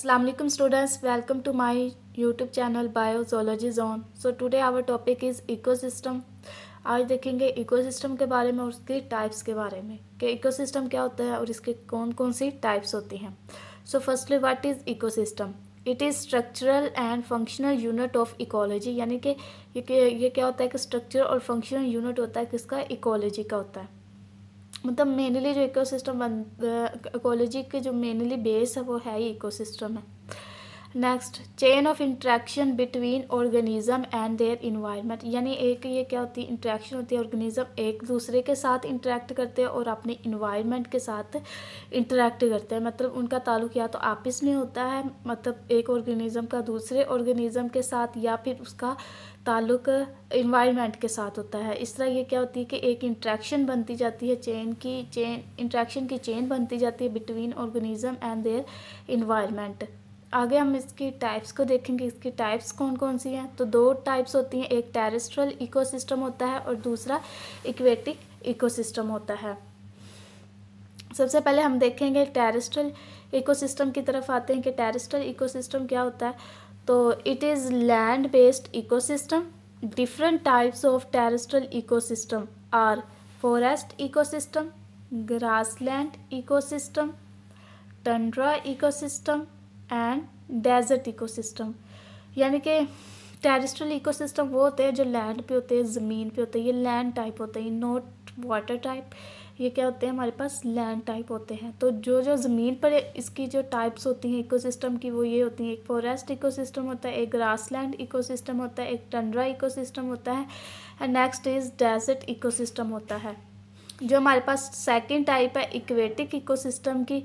students welcome to to YouTube channel channel Biozoology Zone so today our topic is ecosystem आज देखेंगे ecosystem के बारे में और उसके टाइप्स के बारे में कि इकोसिस्टम क्या होता है और इसके कौन कौन सी टाइप्स होती हैं so firstly what is ecosystem it is structural and functional unit of ecology यानी कि ये क्या होता है कि स्ट्रक्चर और फंक्शनल यूनिट होता है किसका इकोलॉजी का होता है मतलब मेनली जो इकोसिस्टम बन इकोलॉजी के जो मेनली बेस है वो है ही इकोसिस्टम है next chain of interaction between organism and their environment यानी एक ये क्या होती है इंट्रैक्शन होती है ऑर्गेनिज्म एक दूसरे के साथ इंटरेक्ट करते हैं और अपने इन्वायरमेंट के साथ इंटरेक्ट करते हैं मतलब उनका ताल्लुक या तो आपस में होता है मतलब एक ऑर्गेनिज्म का दूसरे ऑर्गेनिज्म के साथ या फिर उसका ताल्लुक इन्वायरमेंट के साथ होता है इस तरह ये क्या होती है कि एक इंट्रैक्शन बनती जाती है चेन की चेन इंट्रैक्शन की चेन बनती जाती है between organism and their environment आगे हम इसकी टाइप्स को देखेंगे इसकी टाइप्स कौन कौन सी हैं तो दो टाइप्स होती हैं एक टेरेस्ट्रल इकोसिस्टम होता है और दूसरा इक्वेटिक इकोसिस्टम होता है सबसे पहले हम देखेंगे टेरेस्ट्रल इकोसिस्टम की तरफ आते हैं कि टेरेस्ट्रल इकोसिस्टम क्या होता है तो it is land based ecosystem different types of terrestrial ecosystem are forest ecosystem grassland ecosystem tundra ecosystem and desert ecosystem यानी कि टेरिस्ट्रल इकोसिस्टम वो होते हैं जो लैंड पे होते हैं ज़मीन पे होते हैं ये लैंड टाइप होते हैं नॉट वाटर टाइप ये क्या होते हैं हमारे पास लैंड टाइप होते हैं तो जो जो ज़मीन पर इसकी जो टाइप्स होती हैं इकोसिस्टम की वो ये होती हैं एक फॉरेस्ट इकोसिस्टम होता है एक ग्रासलैंड इकोसिस्टम होता है एक टंड्रा इकोसिस्टम होता है and next is desert ecosystem होता है जो हमारे पास सेकेंड टाइप है इक्वेटिक इकोसिस्टम की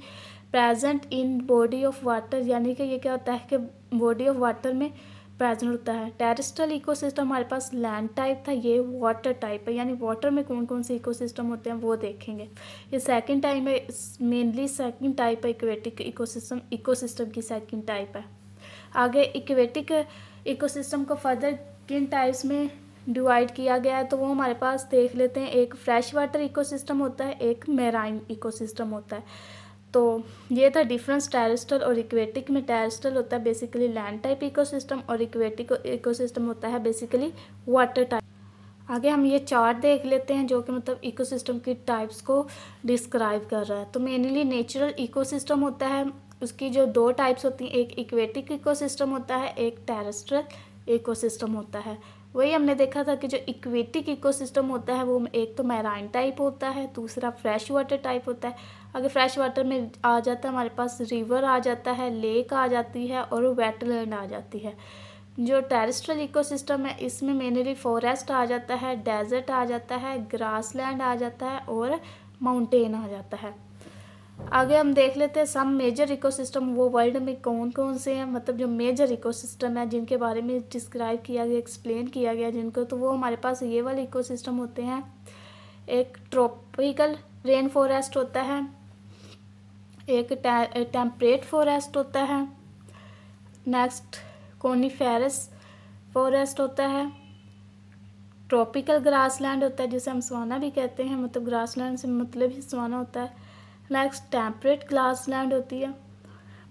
present in body of water यानी कि ये क्या होता है कि बॉडी ऑफ वाटर में प्रेजेंट होता है टेरिस्टल इकोसिस्टम हमारे पास लैंड टाइप था ये वाटर टाइप है यानी वाटर में कौन कौन से इकोसिस्टम होते हैं वो देखेंगे ये सेकंड टाइप है मेनली सेकंड टाइप है इक्वेटिक इकोसिस्टम इकोसिस्टम की सेकंड टाइप है आगे इक्वेटिक इकोसिस्टम को फर्दर किन टाइप्स में डिवाइड किया गया है तो वो हमारे पास देख लेते हैं एक फ्रेश वाटर इकोसिस्टम होता है एक मेराइन इकोसिस्टम होता है तो ये था डिफरेंस टेरेस्टल और इक्वेटिक में टेरेस्टल होता है बेसिकली लैंड टाइप इकोसिस्टम और इक्वेटिक इकोसिस्टम होता है बेसिकली वाटर टाइप आगे हम ये चार्ट देख लेते हैं जो कि मतलब इकोसिस्टम की टाइप्स को डिस्क्राइब कर रहा है तो मेनली नेचुरल इकोसिस्टम होता है उसकी जो दो टाइप्स होती हैं एक इक्वेटिक इकोसिस्टम होता है एक टेरेस्ट्रल इकोसिस्टम होता है वही हमने देखा था कि जो इक्वेटिक इकोसिस्टम होता है वो एक तो मैराइन टाइप होता है दूसरा फ्रेश वाटर टाइप होता है अगर फ्रेश वाटर में आ जाता है हमारे पास रिवर आ जाता है लेक आ जाती है और वेटलैंड आ जाती है जो टेरिस्ट्रल इकोसिस्टम है इसमें मेनली फॉरेस्ट आ जाता है डेजर्ट आ जाता है ग्रासलैंड आ जाता है और माउंटेन आ जाता है आगे हम देख लेते हैं सम मेजर इकोसिस्टम वो वर्ल्ड में कौन कौन से हैं मतलब जो मेजर इकोसिस्टम है जिनके बारे में डिस्क्राइब किया गया एक्सप्लेन किया गया जिनको तो वो हमारे पास ये वाले इकोसिस्टम होते हैं एक ट्रॉपिकल रेन फॉरेस्ट होता है एक टेम्परेट फॉरेस्ट होता है नेक्स्ट कोनीफेरस फॉरेस्ट होता है ट्रॉपिकल ग्रासलैंड होता है जिसे हम सवाना भी कहते हैं मतलब ग्रासलैंड से मतलब ही सवाना होता है नेक्स्ट टेम्परेट ग्लास लैंड होती है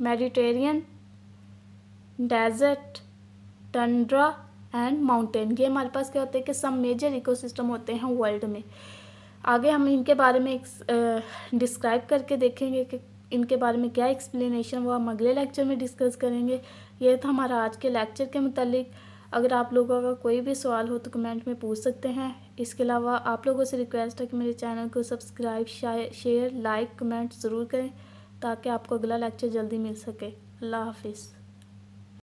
Mediterranean desert tundra and mountain ये हमारे पास क्या होते हैं कि सब मेजर इकोसिस्टम होते हैं वर्ल्ड में आगे हम इनके बारे में डिस्क्राइब करके देखेंगे कि इनके बारे में क्या एक्सप्लेनेशन वो हम अगले लेक्चर में डिस्कस करेंगे ये था हमारा आज के लेक्चर के मतलब अगर आप लोगों का कोई भी सवाल हो तो कमेंट में पूछ सकते हैं इसके अलावा आप लोगों से रिक्वेस्ट है कि मेरे चैनल को सब्सक्राइब शेयर लाइक कमेंट ज़रूर करें ताकि आपको अगला लेक्चर जल्दी मिल सके अल्लाह हाफिज़